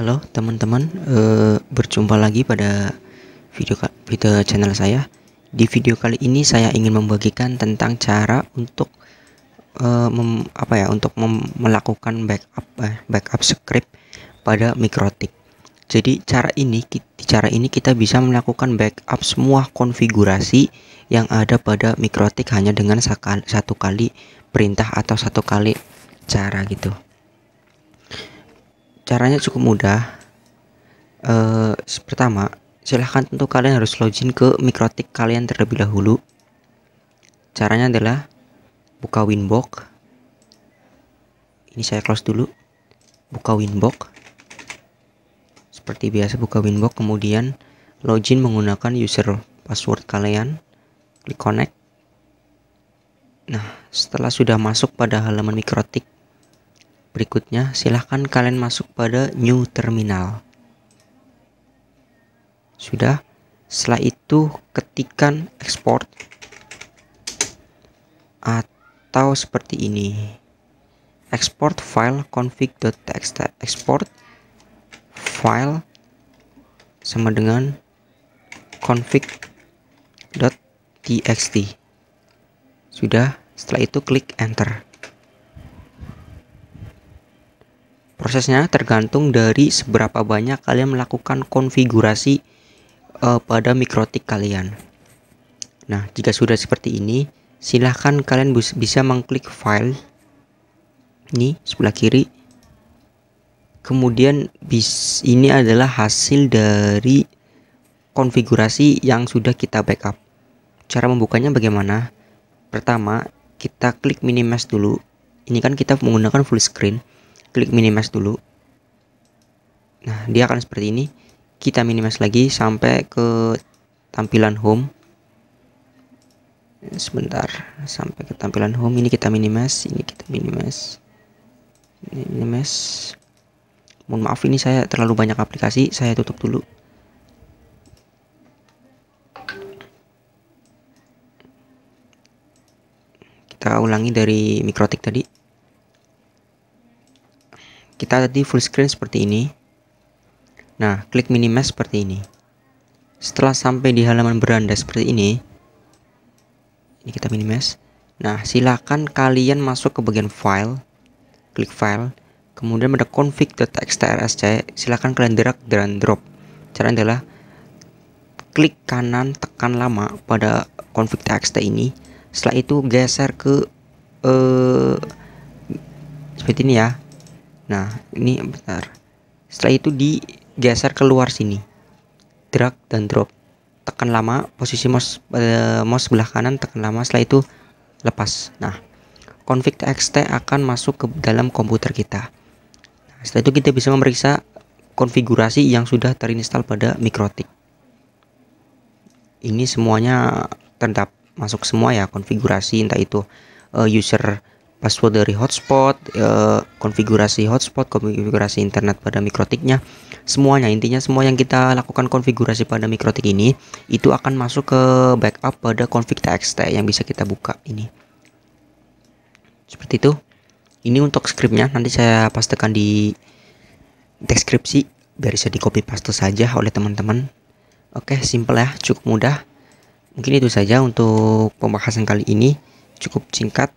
Halo teman-teman, e, berjumpa lagi pada video video channel saya. Di video kali ini saya ingin membagikan tentang cara untuk e, mem, apa ya untuk mem, melakukan backup eh, backup script pada Mikrotik. Jadi cara ini di cara ini kita bisa melakukan backup semua konfigurasi yang ada pada Mikrotik hanya dengan satu kali perintah atau satu kali cara gitu. Caranya cukup mudah. Uh, pertama, silahkan tentu kalian harus login ke Mikrotik kalian terlebih dahulu. Caranya adalah buka Winbox. Ini saya close dulu. Buka Winbox. Seperti biasa buka Winbox kemudian login menggunakan user password kalian. Klik connect. Nah, setelah sudah masuk pada halaman Mikrotik berikutnya, silahkan kalian masuk pada new terminal. Sudah. Setelah itu ketikkan export atau seperti ini. Export file config.txt export file sama dengan config.txt. Sudah, setelah itu klik enter. Prosesnya tergantung dari seberapa banyak kalian melakukan konfigurasi uh, pada mikrotik kalian. Nah, jika sudah seperti ini, silahkan kalian bisa mengklik file ini sebelah kiri. Kemudian bis ini adalah hasil dari konfigurasi yang sudah kita backup. Cara membukanya bagaimana? Pertama, kita klik minimize dulu. Ini kan kita menggunakan full screen klik minimize dulu nah dia akan seperti ini kita minimize lagi sampai ke tampilan home sebentar sampai ke tampilan home ini kita minimize ini kita minimize ini minimize mohon maaf ini saya terlalu banyak aplikasi saya tutup dulu kita ulangi dari mikrotik tadi kita tadi full screen seperti ini nah klik minimize seperti ini setelah sampai di halaman beranda seperti ini ini kita minimize nah silahkan kalian masuk ke bagian file klik file kemudian pada config.xtrsc silahkan kalian drag dan drop cara adalah klik kanan tekan lama pada config.txt ini setelah itu geser ke eh, seperti ini ya Nah, ini bentar. Setelah itu digeser keluar sini. Drag dan drop. Tekan lama, posisi mouse eh, mouse sebelah kanan tekan lama, setelah itu lepas. Nah, config txt akan masuk ke dalam komputer kita. Nah, setelah itu kita bisa memeriksa konfigurasi yang sudah terinstal pada Mikrotik. Ini semuanya terdapat masuk semua ya konfigurasi entah itu uh, user password dari hotspot, uh, konfigurasi hotspot, konfigurasi internet pada mikrotiknya, semuanya intinya semua yang kita lakukan konfigurasi pada mikrotik ini itu akan masuk ke backup pada config txt yang bisa kita buka ini. Seperti itu. Ini untuk scriptnya nanti saya pastikan di deskripsi biar bisa di copy paste saja oleh teman-teman. Oke, simple ya, cukup mudah. Mungkin itu saja untuk pembahasan kali ini. Cukup singkat